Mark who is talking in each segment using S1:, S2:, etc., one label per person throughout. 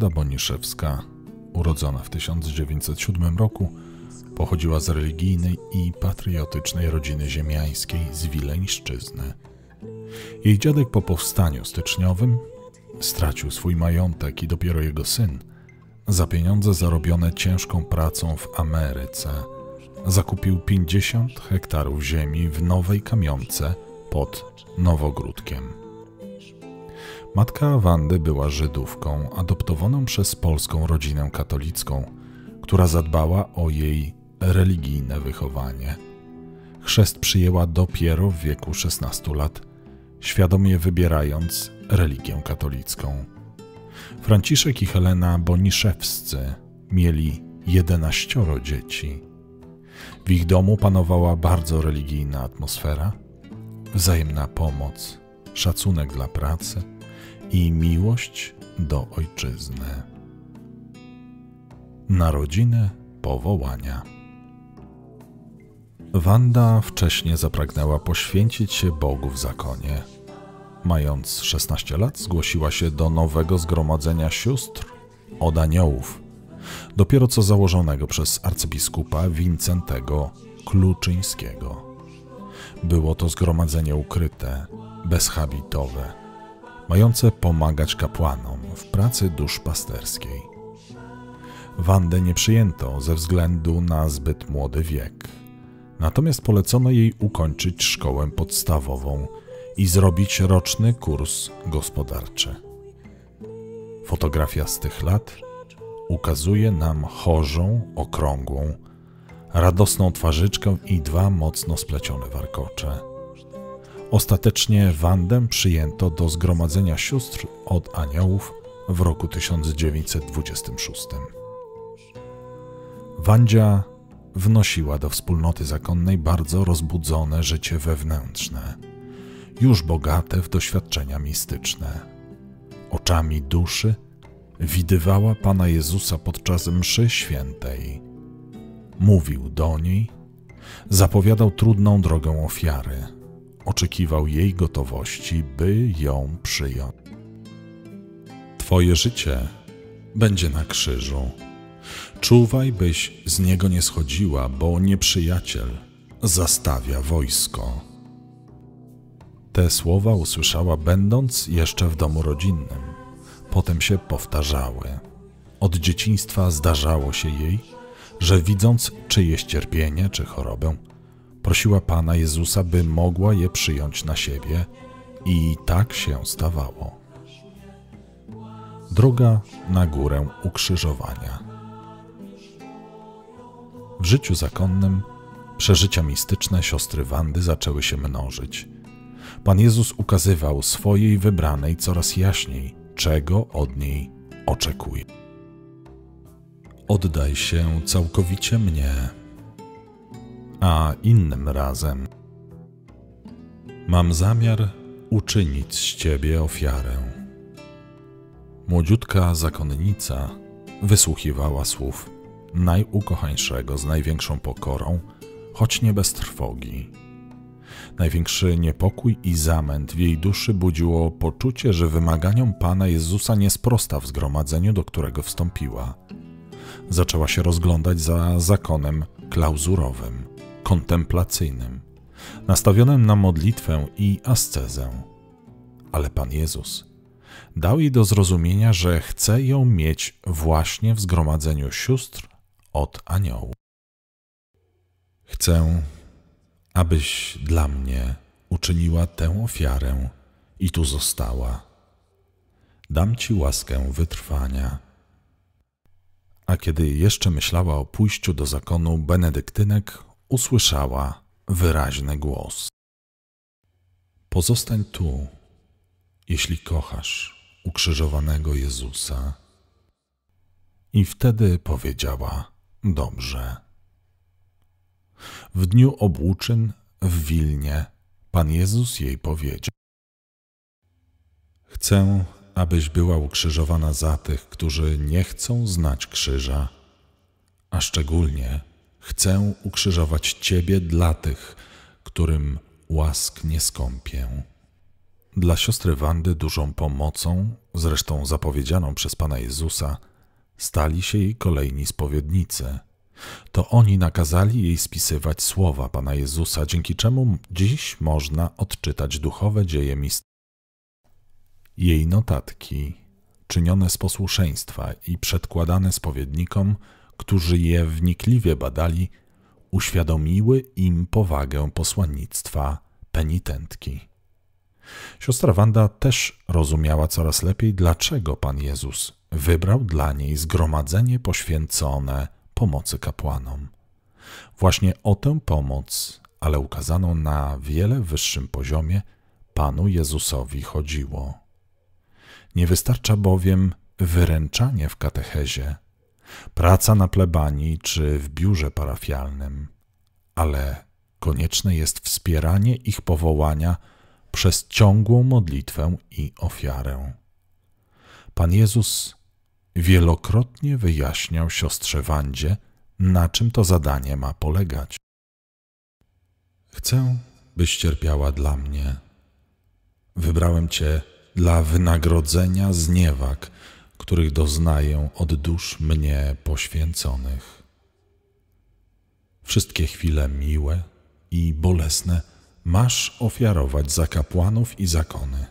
S1: Jolanda Boniszewska, urodzona w 1907 roku, pochodziła z religijnej i patriotycznej rodziny ziemiańskiej z Wileńszczyzny. Jej dziadek po powstaniu styczniowym stracił swój majątek i dopiero jego syn za pieniądze zarobione ciężką pracą w Ameryce zakupił 50 hektarów ziemi w Nowej Kamionce pod Nowogródkiem. Matka Wandy była Żydówką adoptowaną przez polską rodzinę katolicką, która zadbała o jej religijne wychowanie. Chrzest przyjęła dopiero w wieku 16 lat, świadomie wybierając religię katolicką. Franciszek i Helena Boniszewscy mieli 11 dzieci. W ich domu panowała bardzo religijna atmosfera, wzajemna pomoc, szacunek dla pracy i miłość do ojczyzny. Narodziny powołania. Wanda wcześniej zapragnęła poświęcić się Bogu w zakonie. Mając 16 lat, zgłosiła się do nowego zgromadzenia sióstr od aniołów, dopiero co założonego przez arcybiskupa Wincentego Kluczyńskiego. Było to zgromadzenie ukryte, bezhabitowe, mające pomagać kapłanom w pracy duszpasterskiej. Wandę nie przyjęto ze względu na zbyt młody wiek. Natomiast polecono jej ukończyć szkołę podstawową i zrobić roczny kurs gospodarczy. Fotografia z tych lat ukazuje nam chorzą, okrągłą, radosną twarzyczkę i dwa mocno splecione warkocze. Ostatecznie Wandem przyjęto do Zgromadzenia Sióstr od Aniołów w roku 1926. Wandzia wnosiła do wspólnoty zakonnej bardzo rozbudzone życie wewnętrzne, już bogate w doświadczenia mistyczne. Oczami duszy widywała Pana Jezusa podczas mszy świętej. Mówił do niej, zapowiadał trudną drogę ofiary – oczekiwał jej gotowości, by ją przyjąć. Twoje życie będzie na krzyżu. Czuwaj, byś z niego nie schodziła, bo nieprzyjaciel zastawia wojsko. Te słowa usłyszała będąc jeszcze w domu rodzinnym. Potem się powtarzały. Od dzieciństwa zdarzało się jej, że widząc czyjeś cierpienie czy chorobę, Prosiła Pana Jezusa, by mogła je przyjąć na siebie i tak się stawało. Droga na górę ukrzyżowania. W życiu zakonnym przeżycia mistyczne siostry Wandy zaczęły się mnożyć. Pan Jezus ukazywał swojej wybranej coraz jaśniej, czego od niej oczekuje. Oddaj się całkowicie mnie, a innym razem. Mam zamiar uczynić z ciebie ofiarę. Młodziutka zakonnica wysłuchiwała słów najukochańszego z największą pokorą, choć nie bez trwogi. Największy niepokój i zamęt w jej duszy budziło poczucie, że wymaganiom Pana Jezusa nie sprosta w zgromadzeniu, do którego wstąpiła. Zaczęła się rozglądać za zakonem klauzurowym kontemplacyjnym, nastawionym na modlitwę i ascezę. Ale Pan Jezus dał jej do zrozumienia, że chce ją mieć właśnie w zgromadzeniu sióstr od aniołu. Chcę, abyś dla mnie uczyniła tę ofiarę i tu została. Dam ci łaskę wytrwania. A kiedy jeszcze myślała o pójściu do zakonu benedyktynek, usłyszała wyraźny głos. Pozostań tu, jeśli kochasz ukrzyżowanego Jezusa. I wtedy powiedziała: Dobrze. W dniu obłóczyn w Wilnie Pan Jezus jej powiedział: Chcę, abyś była ukrzyżowana za tych, którzy nie chcą znać krzyża, a szczególnie Chcę ukrzyżować Ciebie dla tych, którym łask nie skąpię. Dla siostry Wandy dużą pomocą, zresztą zapowiedzianą przez Pana Jezusa, stali się jej kolejni spowiednicy. To oni nakazali jej spisywać słowa Pana Jezusa, dzięki czemu dziś można odczytać duchowe dzieje mistrza. Jej notatki, czynione z posłuszeństwa i przedkładane spowiednikom, którzy je wnikliwie badali, uświadomiły im powagę posłannictwa penitentki. Siostra Wanda też rozumiała coraz lepiej, dlaczego Pan Jezus wybrał dla niej zgromadzenie poświęcone pomocy kapłanom. Właśnie o tę pomoc, ale ukazaną na wiele wyższym poziomie, Panu Jezusowi chodziło. Nie wystarcza bowiem wyręczanie w katechezie, praca na plebanii czy w biurze parafialnym, ale konieczne jest wspieranie ich powołania przez ciągłą modlitwę i ofiarę. Pan Jezus wielokrotnie wyjaśniał siostrze Wandzie, na czym to zadanie ma polegać. Chcę, byś cierpiała dla mnie. Wybrałem cię dla wynagrodzenia z niewag, których doznaję od dusz mnie poświęconych. Wszystkie chwile miłe i bolesne masz ofiarować za kapłanów i zakony.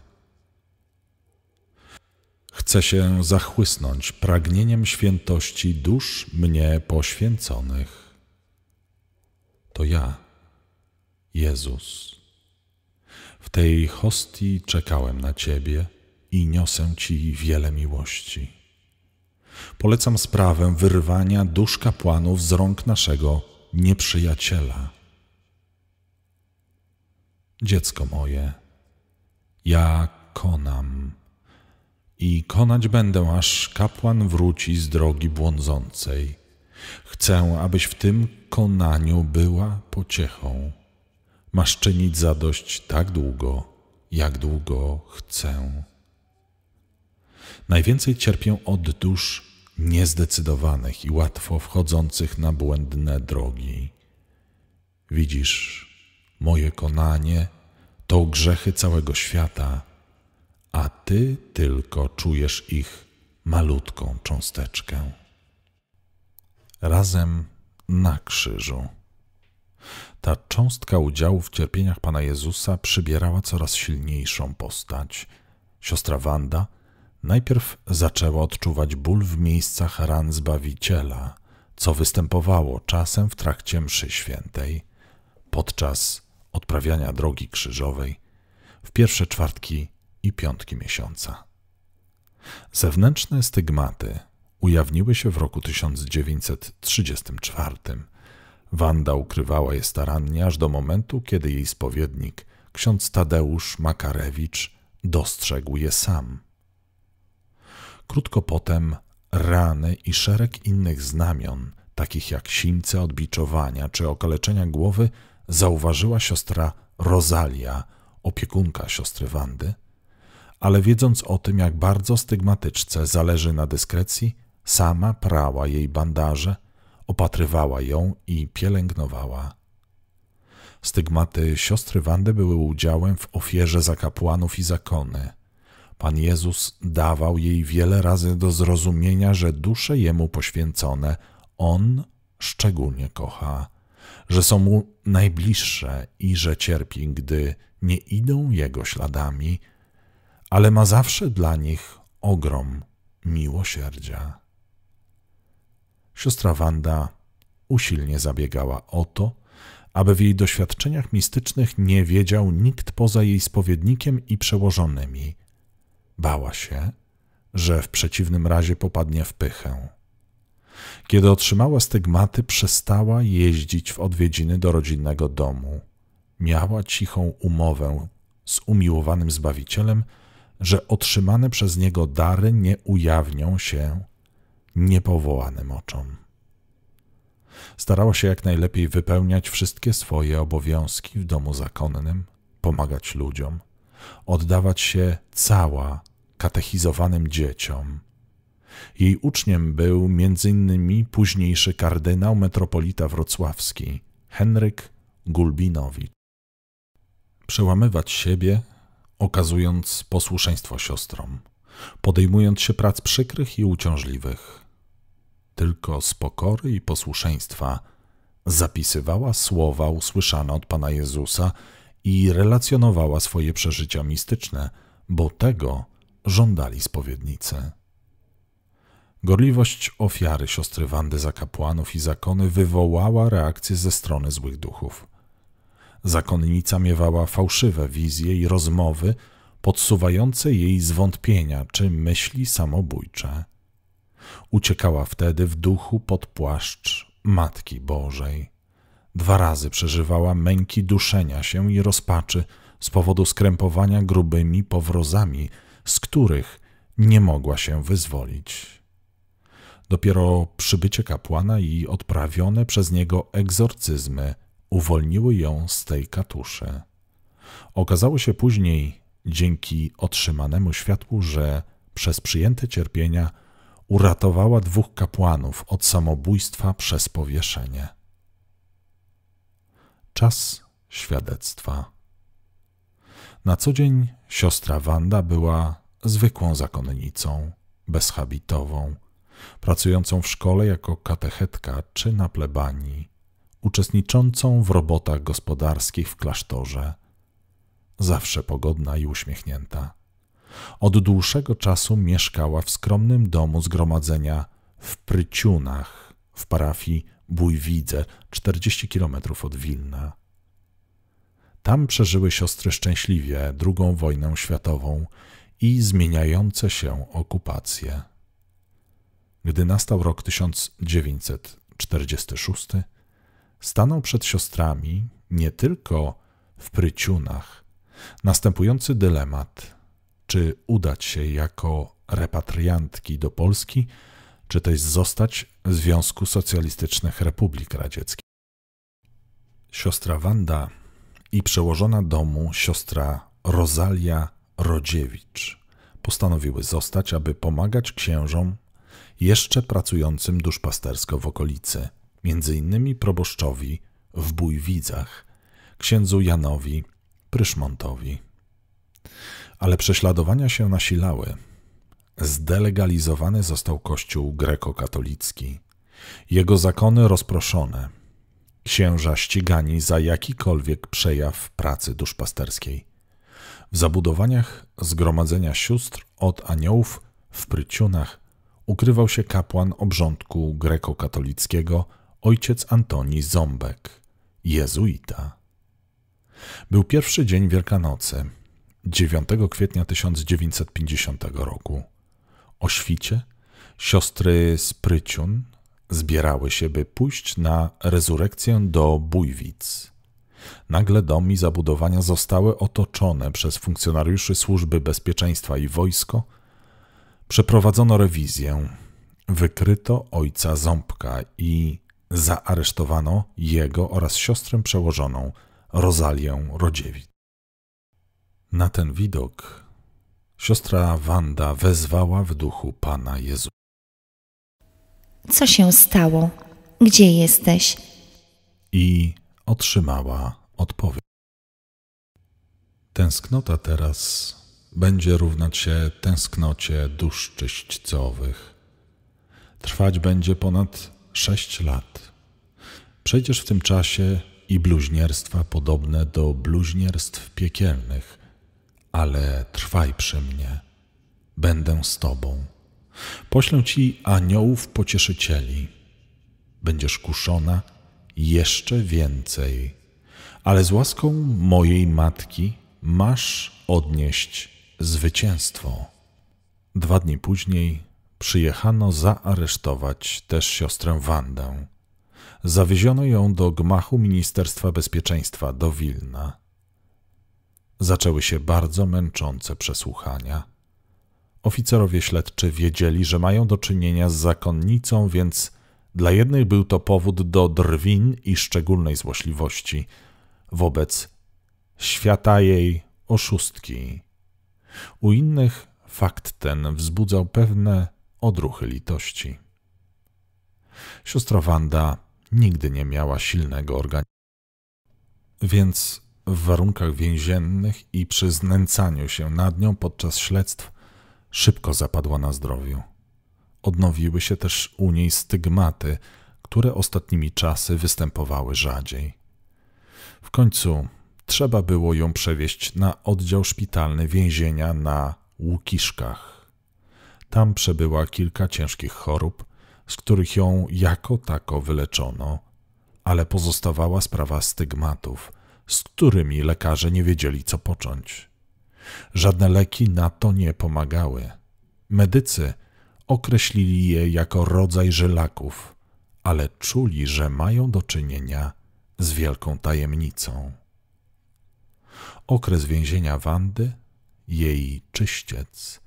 S1: Chcę się zachłysnąć pragnieniem świętości dusz mnie poświęconych. To ja, Jezus. W tej hostii czekałem na Ciebie i niosę Ci wiele miłości. Polecam sprawę wyrwania dusz kapłanów z rąk naszego nieprzyjaciela. Dziecko moje, ja konam i konać będę, aż kapłan wróci z drogi błądzącej. Chcę, abyś w tym konaniu była pociechą. Masz czynić zadość tak długo, jak długo chcę. Najwięcej cierpią od dusz niezdecydowanych i łatwo wchodzących na błędne drogi. Widzisz, moje konanie to grzechy całego świata, a ty tylko czujesz ich malutką cząsteczkę. Razem na krzyżu. Ta cząstka udziału w cierpieniach Pana Jezusa przybierała coraz silniejszą postać. Siostra Wanda Najpierw zaczęła odczuwać ból w miejscach ran Zbawiciela, co występowało czasem w trakcie mszy świętej, podczas odprawiania drogi krzyżowej, w pierwsze czwartki i piątki miesiąca. Zewnętrzne stygmaty ujawniły się w roku 1934. Wanda ukrywała je starannie aż do momentu, kiedy jej spowiednik, ksiądz Tadeusz Makarewicz, dostrzegł je sam – Krótko potem rany i szereg innych znamion, takich jak sińce, odbiczowania czy okaleczenia głowy, zauważyła siostra Rosalia, opiekunka siostry Wandy, ale wiedząc o tym, jak bardzo stygmatyczce zależy na dyskrecji, sama prała jej bandaże, opatrywała ją i pielęgnowała. Stygmaty siostry Wandy były udziałem w ofierze za kapłanów i zakony – Pan Jezus dawał jej wiele razy do zrozumienia, że dusze jemu poświęcone on szczególnie kocha, że są mu najbliższe i że cierpi, gdy nie idą jego śladami, ale ma zawsze dla nich ogrom miłosierdzia. Siostra Wanda usilnie zabiegała o to, aby w jej doświadczeniach mistycznych nie wiedział nikt poza jej spowiednikiem i przełożonymi – Bała się, że w przeciwnym razie popadnie w pychę. Kiedy otrzymała stygmaty, przestała jeździć w odwiedziny do rodzinnego domu. Miała cichą umowę z umiłowanym Zbawicielem, że otrzymane przez niego dary nie ujawnią się niepowołanym oczom. Starała się jak najlepiej wypełniać wszystkie swoje obowiązki w domu zakonnym, pomagać ludziom, oddawać się cała katechizowanym dzieciom. Jej uczniem był m.in. późniejszy kardynał metropolita wrocławski Henryk Gulbinowicz. Przełamywać siebie, okazując posłuszeństwo siostrom, podejmując się prac przykrych i uciążliwych. Tylko z pokory i posłuszeństwa zapisywała słowa usłyszane od Pana Jezusa i relacjonowała swoje przeżycia mistyczne, bo tego żądali spowiednicy. Gorliwość ofiary siostry Wandy za kapłanów i zakony wywołała reakcję ze strony złych duchów. Zakonnica miewała fałszywe wizje i rozmowy podsuwające jej zwątpienia czy myśli samobójcze. Uciekała wtedy w duchu pod płaszcz Matki Bożej. Dwa razy przeżywała męki duszenia się i rozpaczy z powodu skrępowania grubymi powrozami, z których nie mogła się wyzwolić. Dopiero przybycie kapłana i odprawione przez niego egzorcyzmy uwolniły ją z tej katuszy. Okazało się później, dzięki otrzymanemu światłu, że przez przyjęte cierpienia uratowała dwóch kapłanów od samobójstwa przez powieszenie. Czas świadectwa. Na co dzień siostra Wanda była zwykłą zakonnicą, bezhabitową, pracującą w szkole jako katechetka czy na plebanii, uczestniczącą w robotach gospodarskich w klasztorze. Zawsze pogodna i uśmiechnięta. Od dłuższego czasu mieszkała w skromnym domu zgromadzenia w Pryciunach, w parafii Bójwidze, 40 kilometrów od Wilna. Tam przeżyły siostry szczęśliwie II wojnę światową i zmieniające się okupacje. Gdy nastał rok 1946, stanął przed siostrami nie tylko w Pryciunach następujący dylemat: czy udać się jako repatriantki do Polski, czy też zostać Związku Socjalistycznych Republik Radzieckich. Siostra Wanda i przełożona domu siostra Rosalia Rodziewicz postanowiły zostać, aby pomagać księżom jeszcze pracującym duszpastersko w okolicy, między innymi proboszczowi w Bójwidzach, księdzu Janowi Pryszmontowi. Ale prześladowania się nasilały, zdelegalizowany został kościół grekokatolicki. Jego zakony rozproszone, księża ścigani za jakikolwiek przejaw pracy duszpasterskiej. W zabudowaniach zgromadzenia sióstr od aniołów w Pryciunach ukrywał się kapłan obrządku grekokatolickiego ojciec Antoni Ząbek, jezuita. Był pierwszy dzień Wielkanocy, 9 kwietnia 1950 roku. O świcie siostry Spryciun zbierały się, by pójść na rezurekcję do Bójwic. Nagle dom i zabudowania zostały otoczone przez funkcjonariuszy Służby Bezpieczeństwa i wojsko. Przeprowadzono rewizję. Wykryto ojca Ząbka i zaaresztowano jego oraz siostrę przełożoną, Rozalię Rodziewic. Na ten widok Siostra Wanda wezwała w duchu Pana Jezu.
S2: Co się stało? Gdzie jesteś?
S1: I otrzymała odpowiedź. Tęsknota teraz będzie równać się tęsknocie dusz czyśćcowych. Trwać będzie ponad sześć lat. Przejdziesz w tym czasie i bluźnierstwa podobne do bluźnierstw piekielnych – ale trwaj przy mnie, będę z Tobą. Poślę Ci aniołów pocieszycieli. Będziesz kuszona jeszcze więcej, ale z łaską mojej matki masz odnieść zwycięstwo. Dwa dni później przyjechano zaaresztować też siostrę Wandę. Zawieziono ją do gmachu Ministerstwa Bezpieczeństwa do Wilna. Zaczęły się bardzo męczące przesłuchania. Oficerowie śledczy wiedzieli, że mają do czynienia z zakonnicą, więc dla jednych był to powód do drwin i szczególnej złośliwości wobec świata jej oszustki. U innych fakt ten wzbudzał pewne odruchy litości. Siostra Wanda nigdy nie miała silnego organizmu, więc w warunkach więziennych i przy znęcaniu się nad nią podczas śledztw szybko zapadła na zdrowiu. Odnowiły się też u niej stygmaty, które ostatnimi czasy występowały rzadziej. W końcu trzeba było ją przewieźć na oddział szpitalny więzienia na Łukiszkach. Tam przebyła kilka ciężkich chorób, z których ją jako tako wyleczono, ale pozostawała sprawa stygmatów – z którymi lekarze nie wiedzieli, co począć. Żadne leki na to nie pomagały. Medycy określili je jako rodzaj żylaków, ale czuli, że mają do czynienia z wielką tajemnicą. Okres więzienia Wandy, jej czyściec,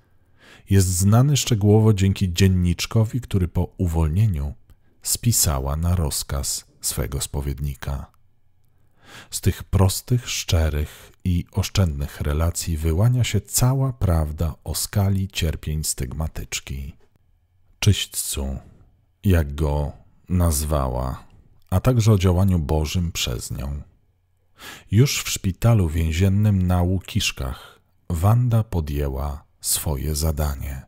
S1: jest znany szczegółowo dzięki dzienniczkowi, który po uwolnieniu spisała na rozkaz swego spowiednika. Z tych prostych, szczerych i oszczędnych relacji wyłania się cała prawda o skali cierpień stygmatyczki. Czyśćcu, jak go nazwała, a także o działaniu Bożym przez nią. Już w szpitalu więziennym na Łukiszkach Wanda podjęła swoje zadanie.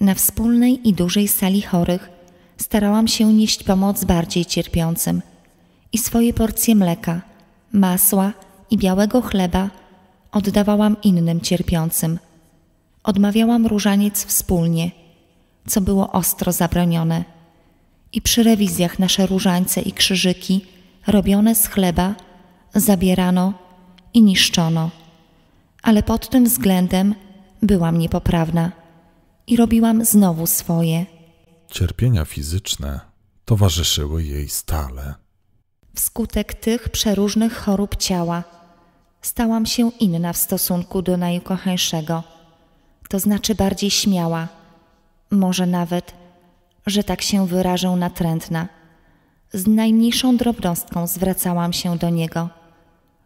S2: Na wspólnej i dużej sali chorych starałam się nieść pomoc bardziej cierpiącym, i swoje porcje mleka, masła i białego chleba oddawałam innym cierpiącym. Odmawiałam różaniec wspólnie, co było ostro zabronione. I przy rewizjach nasze różańce i krzyżyki robione z chleba zabierano i niszczono. Ale pod tym względem byłam niepoprawna i robiłam znowu swoje.
S1: Cierpienia fizyczne towarzyszyły jej stale
S2: wskutek tych przeróżnych chorób ciała. Stałam się inna w stosunku do najukochańszego, to znaczy bardziej śmiała, może nawet, że tak się wyrażę, natrętna. Z najmniejszą drobnostką zwracałam się do niego.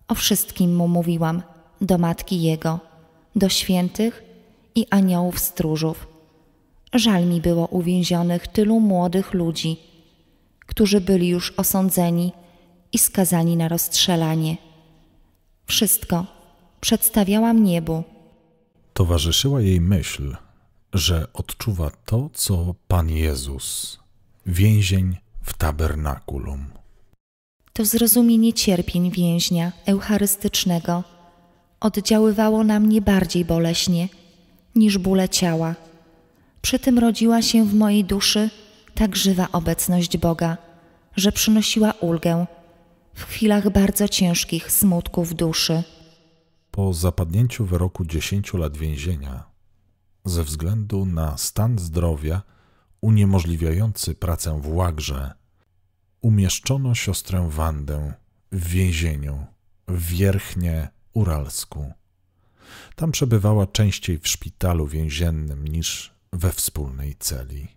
S2: O wszystkim mu mówiłam, do matki jego, do świętych i aniołów stróżów. Żal mi było uwięzionych tylu młodych ludzi, którzy byli już osądzeni i skazani na rozstrzelanie. Wszystko przedstawiałam niebu.
S1: Towarzyszyła jej myśl, że odczuwa to, co Pan Jezus, więzień w tabernakulum.
S2: To zrozumienie cierpień więźnia eucharystycznego oddziaływało na mnie bardziej boleśnie niż bóle ciała. Przy tym rodziła się w mojej duszy tak żywa obecność Boga, że przynosiła ulgę w chwilach bardzo ciężkich smutków duszy.
S1: Po zapadnięciu wyroku 10 lat więzienia, ze względu na stan zdrowia uniemożliwiający pracę w łagrze, umieszczono siostrę Wandę w więzieniu w Wierchnie Uralsku. Tam przebywała częściej w szpitalu więziennym niż we wspólnej celi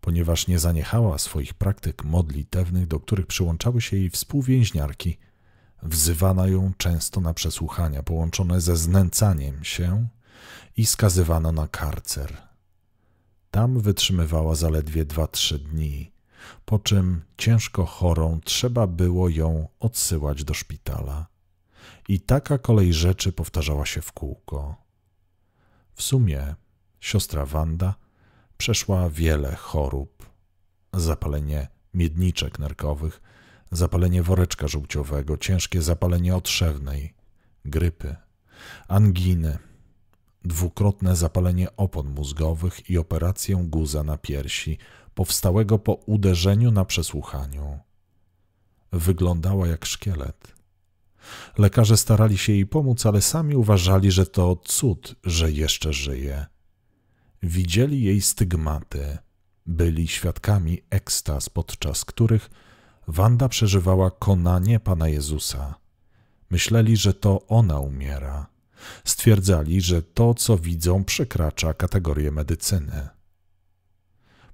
S1: ponieważ nie zaniechała swoich praktyk modlitewnych, do których przyłączały się jej współwięźniarki. Wzywano ją często na przesłuchania połączone ze znęcaniem się i skazywano na karcer. Tam wytrzymywała zaledwie dwa-trzy dni, po czym ciężko chorą trzeba było ją odsyłać do szpitala. I taka kolej rzeczy powtarzała się w kółko. W sumie siostra Wanda – przeszła wiele chorób: zapalenie miedniczek nerkowych, zapalenie woreczka żółciowego, ciężkie zapalenie otrzewnej, grypy, anginy, dwukrotne zapalenie opon mózgowych i operację guza na piersi, powstałego po uderzeniu na przesłuchaniu. Wyglądała jak szkielet. Lekarze starali się jej pomóc, ale sami uważali, że to cud, że jeszcze żyje widzieli jej stygmaty, byli świadkami ekstaz, podczas których Wanda przeżywała konanie Pana Jezusa. Myśleli, że to ona umiera. Stwierdzali, że to, co widzą, przekracza kategorię medycyny.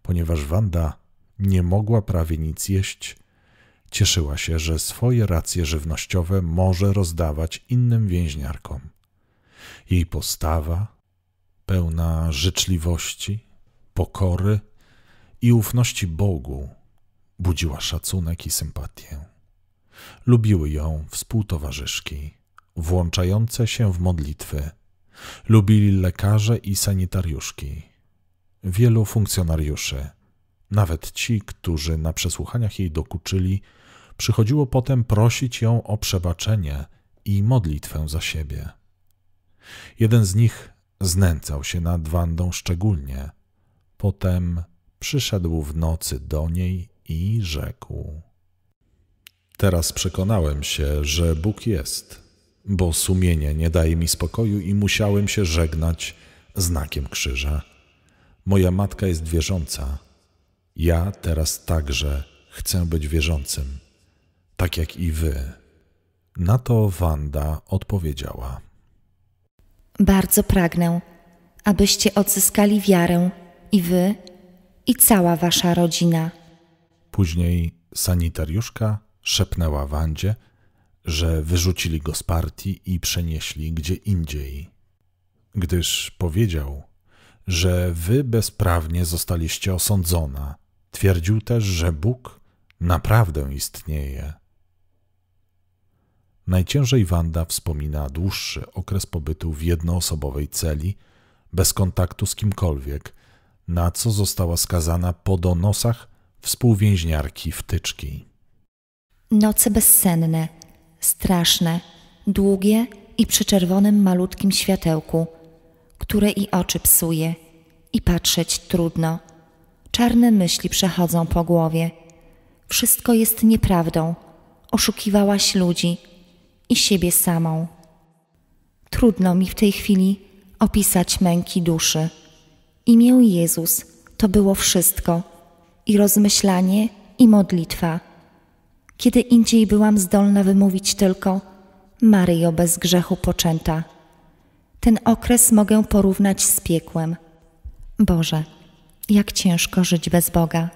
S1: Ponieważ Wanda nie mogła prawie nic jeść, cieszyła się, że swoje racje żywnościowe może rozdawać innym więźniarkom. Jej postawa, pełna życzliwości, pokory i ufności Bogu, budziła szacunek i sympatię. Lubiły ją współtowarzyszki, włączające się w modlitwy. Lubili lekarze i sanitariuszki. Wielu funkcjonariuszy, nawet ci, którzy na przesłuchaniach jej dokuczyli, przychodziło potem prosić ją o przebaczenie i modlitwę za siebie. Jeden z nich Znęcał się nad Wandą szczególnie. Potem przyszedł w nocy do niej i rzekł: Teraz przekonałem się, że Bóg jest, bo sumienie nie daje mi spokoju i musiałem się żegnać znakiem krzyża. Moja matka jest wierząca. Ja teraz także chcę być wierzącym, tak jak i wy. Na to Wanda odpowiedziała.
S2: Bardzo pragnę, abyście odzyskali wiarę i wy, i cała wasza rodzina.
S1: Później sanitariuszka szepnęła Wandzie, że wyrzucili go z partii i przenieśli gdzie indziej, gdyż powiedział, że wy bezprawnie zostaliście osądzona. Twierdził też, że Bóg naprawdę istnieje. Najciężej Wanda wspomina dłuższy okres pobytu w jednoosobowej celi, bez kontaktu z kimkolwiek, na co została skazana po donosach współwięźniarki wtyczki.
S2: Noce bezsenne, straszne, długie i przy czerwonym malutkim światełku, które i oczy psuje, i patrzeć trudno. Czarne myśli przechodzą po głowie. Wszystko jest nieprawdą. Oszukiwałaś ludzi i siebie samą. Trudno mi w tej chwili opisać męki duszy. Imię Jezus to było wszystko i rozmyślanie, i modlitwa. Kiedy indziej byłam zdolna wymówić tylko Maryjo bez grzechu poczęta. Ten okres mogę porównać z piekłem. Boże, jak ciężko żyć bez Boga.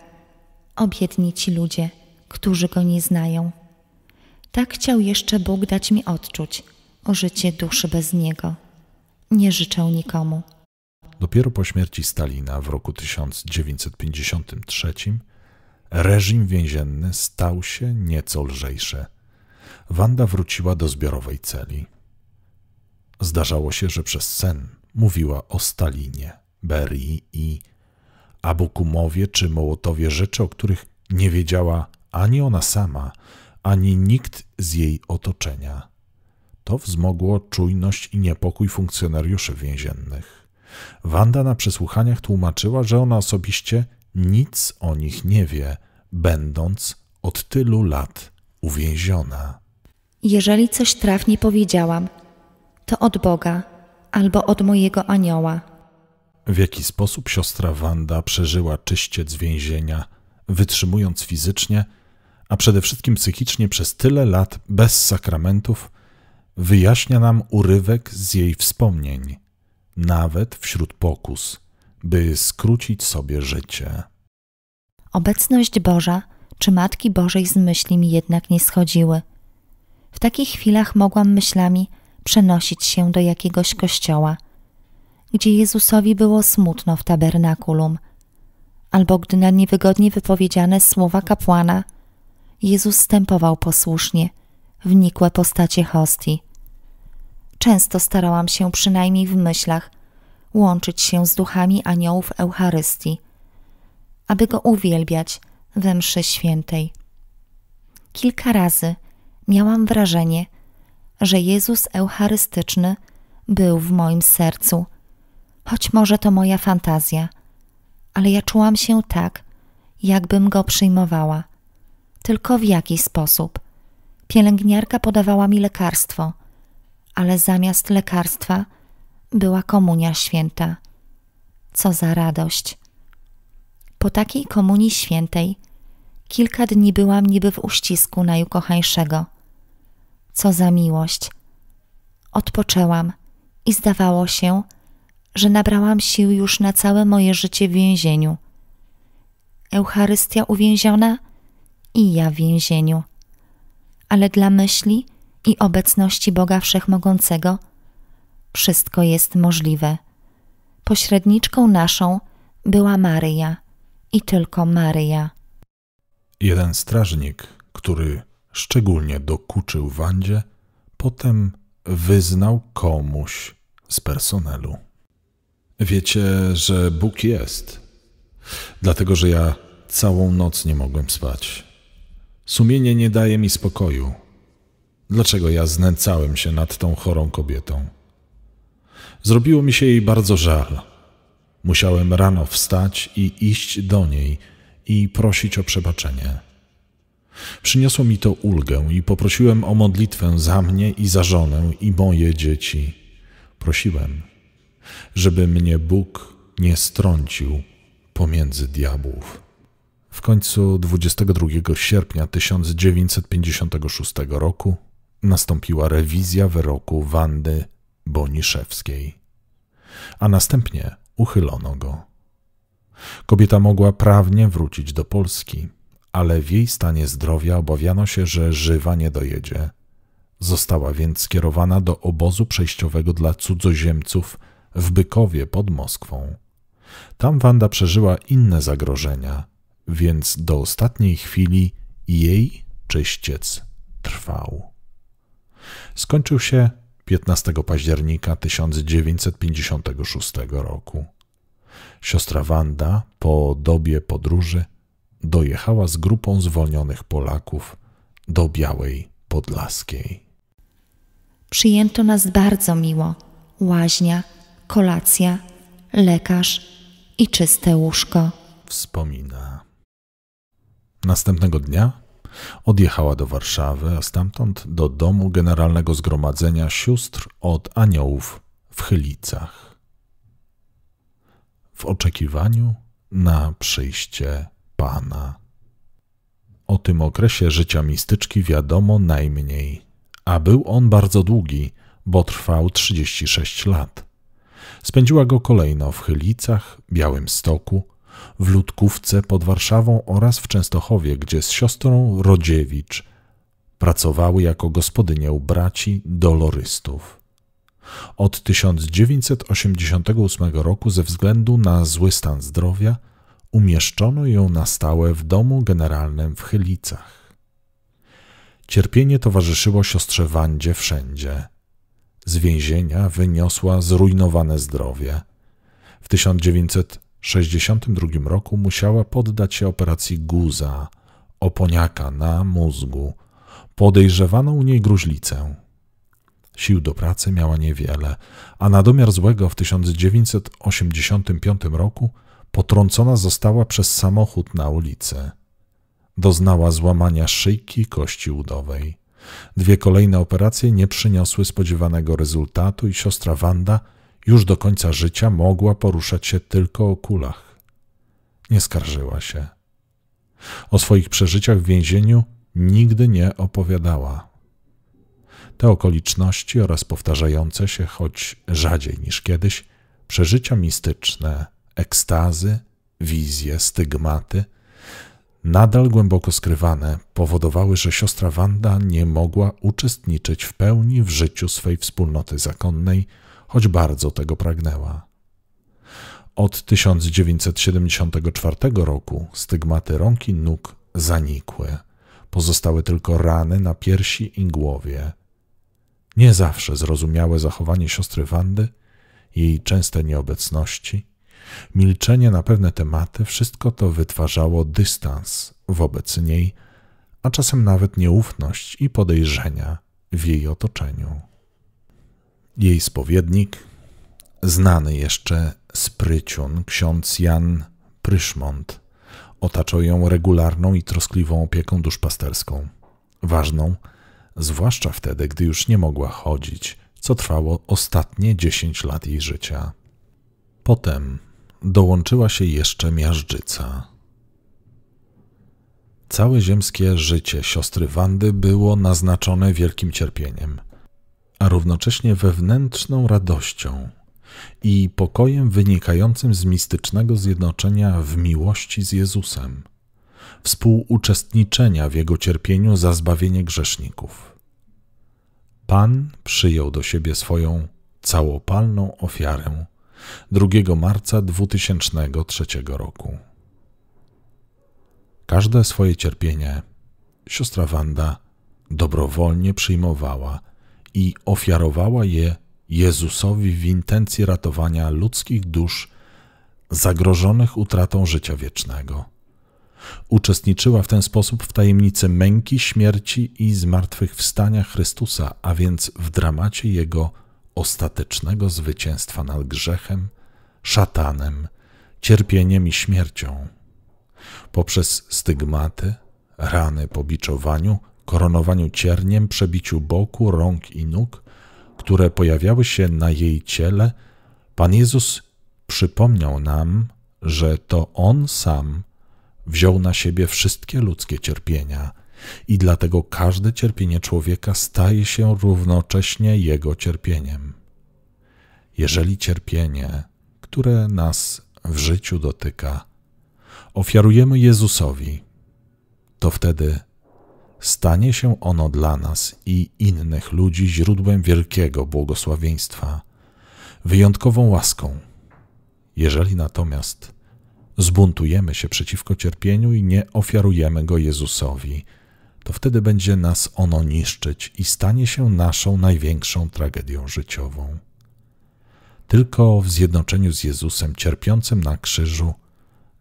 S2: Obiedni ci ludzie, którzy go nie znają. Tak chciał jeszcze Bóg dać mi odczuć o życie duszy bez niego. Nie życzę nikomu.
S1: Dopiero po śmierci Stalina w roku 1953 reżim więzienny stał się nieco lżejszy. Wanda wróciła do zbiorowej celi. Zdarzało się, że przez sen mówiła o Stalinie, Berii i Abukumowie czy Mołotowie rzeczy, o których nie wiedziała ani ona sama, ani nikt z jej otoczenia. To wzmogło czujność i niepokój funkcjonariuszy więziennych. Wanda na przesłuchaniach tłumaczyła, że ona osobiście nic o nich nie wie, będąc od tylu lat uwięziona.
S2: Jeżeli coś trafnie powiedziałam, to od Boga albo od mojego anioła.
S1: W jaki sposób siostra Wanda przeżyła czyściec więzienia, wytrzymując fizycznie a przede wszystkim psychicznie przez tyle lat bez sakramentów, wyjaśnia nam urywek z jej wspomnień, nawet wśród pokus, by skrócić sobie życie.
S2: Obecność Boża czy Matki Bożej z myśli mi jednak nie schodziły. W takich chwilach mogłam myślami przenosić się do jakiegoś kościoła, gdzie Jezusowi było smutno w tabernakulum, albo gdy na niewygodnie wypowiedziane słowa kapłana – Jezus stępował posłusznie, w nikłe postacie hostii. Często starałam się przynajmniej w myślach łączyć się z duchami aniołów Eucharystii, aby go uwielbiać we mszy świętej. Kilka razy miałam wrażenie, że Jezus Eucharystyczny był w moim sercu, choć może to moja fantazja, ale ja czułam się tak, jakbym go przyjmowała – tylko w jaki sposób. Pielęgniarka podawała mi lekarstwo, ale zamiast lekarstwa była komunia święta. Co za radość! Po takiej komunii świętej kilka dni byłam niby w uścisku najukochańszego. Co za miłość! Odpoczęłam i zdawało się, że nabrałam sił już na całe moje życie w więzieniu. Eucharystia uwięziona – i ja w więzieniu. Ale dla myśli i obecności Boga Wszechmogącego wszystko jest możliwe. Pośredniczką naszą była Maryja i tylko Maryja.
S1: Jeden strażnik, który szczególnie dokuczył Wandzie, potem wyznał komuś z personelu. Wiecie, że Bóg jest, dlatego że ja całą noc nie mogłem spać. Sumienie nie daje mi spokoju. Dlaczego ja znęcałem się nad tą chorą kobietą? Zrobiło mi się jej bardzo żal. Musiałem rano wstać i iść do niej i prosić o przebaczenie. Przyniosło mi to ulgę i poprosiłem o modlitwę za mnie i za żonę i moje dzieci. Prosiłem, żeby mnie Bóg nie strącił pomiędzy diabłów. W końcu 22 sierpnia 1956 roku nastąpiła rewizja wyroku Wandy Boniszewskiej, a następnie uchylono go. Kobieta mogła prawnie wrócić do Polski, ale w jej stanie zdrowia obawiano się, że żywa nie dojedzie. Została więc skierowana do obozu przejściowego dla cudzoziemców w Bykowie pod Moskwą. Tam Wanda przeżyła inne zagrożenia – więc do ostatniej chwili jej czyściec trwał. Skończył się 15 października 1956 roku. Siostra Wanda po dobie podróży dojechała z grupą zwolnionych Polaków do Białej Podlaskiej.
S2: Przyjęto nas bardzo miło. Łaźnia, kolacja, lekarz i czyste łóżko.
S1: Wspomina. Następnego dnia odjechała do Warszawy, a stamtąd do domu Generalnego Zgromadzenia Sióstr od Aniołów w Chylicach. W oczekiwaniu na przyjście Pana. O tym okresie życia mistyczki wiadomo najmniej, a był on bardzo długi, bo trwał 36 lat. Spędziła go kolejno w Chylicach, Białym Stoku, w Ludkówce pod Warszawą oraz w Częstochowie, gdzie z siostrą Rodziewicz pracowały jako gospodynie u braci dolorystów. Od 1988 roku ze względu na zły stan zdrowia umieszczono ją na stałe w domu generalnym w Chylicach. Cierpienie towarzyszyło siostrze Wandzie wszędzie. Z więzienia wyniosła zrujnowane zdrowie. W 1900 1962 roku musiała poddać się operacji guza, oponiaka na mózgu. Podejrzewano u niej gruźlicę. Sił do pracy miała niewiele, a na domiar złego w 1985 roku potrącona została przez samochód na ulicy. Doznała złamania szyjki kości udowej. Dwie kolejne operacje nie przyniosły spodziewanego rezultatu i siostra Wanda – już do końca życia mogła poruszać się tylko o kulach. Nie skarżyła się. O swoich przeżyciach w więzieniu nigdy nie opowiadała. Te okoliczności oraz powtarzające się, choć rzadziej niż kiedyś, przeżycia mistyczne, ekstazy, wizje, stygmaty, nadal głęboko skrywane, powodowały, że siostra Wanda nie mogła uczestniczyć w pełni w życiu swej wspólnoty zakonnej, choć bardzo tego pragnęła. Od 1974 roku stygmaty rąk i nóg zanikły. Pozostały tylko rany na piersi i głowie. Nie zawsze zrozumiałe zachowanie siostry Wandy, jej częste nieobecności, milczenie na pewne tematy, wszystko to wytwarzało dystans wobec niej, a czasem nawet nieufność i podejrzenia w jej otoczeniu jej spowiednik, znany jeszcze spryciun ksiądz Jan Pryszmont, otaczał ją regularną i troskliwą opieką duszpasterską. Ważną, zwłaszcza wtedy, gdy już nie mogła chodzić, co trwało ostatnie dziesięć lat jej życia. Potem dołączyła się jeszcze miażdżyca. Całe ziemskie życie siostry Wandy było naznaczone wielkim cierpieniem – a równocześnie wewnętrzną radością i pokojem wynikającym z mistycznego zjednoczenia w miłości z Jezusem, współuczestniczenia w Jego cierpieniu za zbawienie grzeszników. Pan przyjął do siebie swoją całopalną ofiarę 2 marca 2003 roku. Każde swoje cierpienie siostra Wanda dobrowolnie przyjmowała i ofiarowała je Jezusowi w intencji ratowania ludzkich dusz zagrożonych utratą życia wiecznego. Uczestniczyła w ten sposób w tajemnicy męki, śmierci i zmartwychwstania Chrystusa, a więc w dramacie Jego ostatecznego zwycięstwa nad grzechem, szatanem, cierpieniem i śmiercią. Poprzez stygmaty, rany po biczowaniu, koronowaniu cierniem, przebiciu boku, rąk i nóg, które pojawiały się na jej ciele, Pan Jezus przypomniał nam, że to On sam wziął na siebie wszystkie ludzkie cierpienia i dlatego każde cierpienie człowieka staje się równocześnie jego cierpieniem. Jeżeli cierpienie, które nas w życiu dotyka, ofiarujemy Jezusowi, to wtedy stanie się ono dla nas i innych ludzi źródłem wielkiego błogosławieństwa, wyjątkową łaską. Jeżeli natomiast zbuntujemy się przeciwko cierpieniu i nie ofiarujemy go Jezusowi, to wtedy będzie nas ono niszczyć i stanie się naszą największą tragedią życiową. Tylko w zjednoczeniu z Jezusem cierpiącym na krzyżu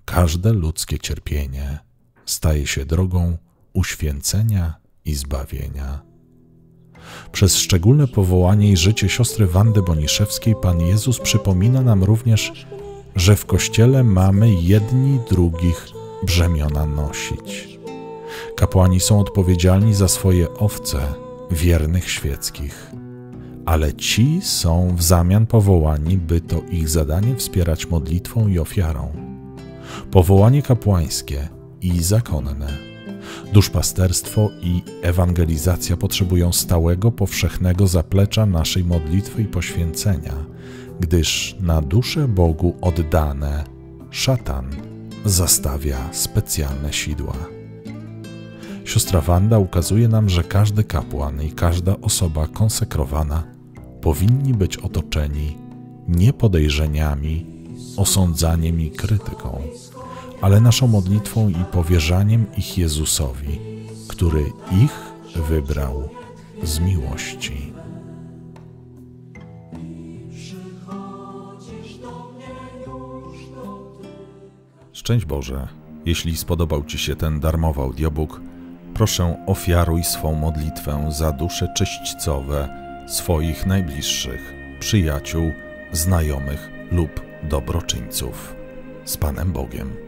S1: każde ludzkie cierpienie staje się drogą uświęcenia i zbawienia. Przez szczególne powołanie i życie siostry Wandy Boniszewskiej Pan Jezus przypomina nam również, że w Kościele mamy jedni drugich brzemiona nosić. Kapłani są odpowiedzialni za swoje owce, wiernych świeckich, ale ci są w zamian powołani, by to ich zadanie wspierać modlitwą i ofiarą. Powołanie kapłańskie i zakonne Duszpasterstwo i ewangelizacja potrzebują stałego, powszechnego zaplecza naszej modlitwy i poświęcenia, gdyż na dusze Bogu oddane szatan zastawia specjalne sidła. Siostra Wanda ukazuje nam, że każdy kapłan i każda osoba konsekrowana powinni być otoczeni nie podejrzeniami, osądzaniem i krytyką, ale naszą modlitwą i powierzaniem ich Jezusowi, który ich wybrał z miłości. Szczęść Boże! Jeśli spodobał Ci się ten darmowy audiobook, proszę ofiaruj swą modlitwę za dusze czyśćcowe swoich najbliższych, przyjaciół, znajomych lub dobroczyńców. Z Panem Bogiem.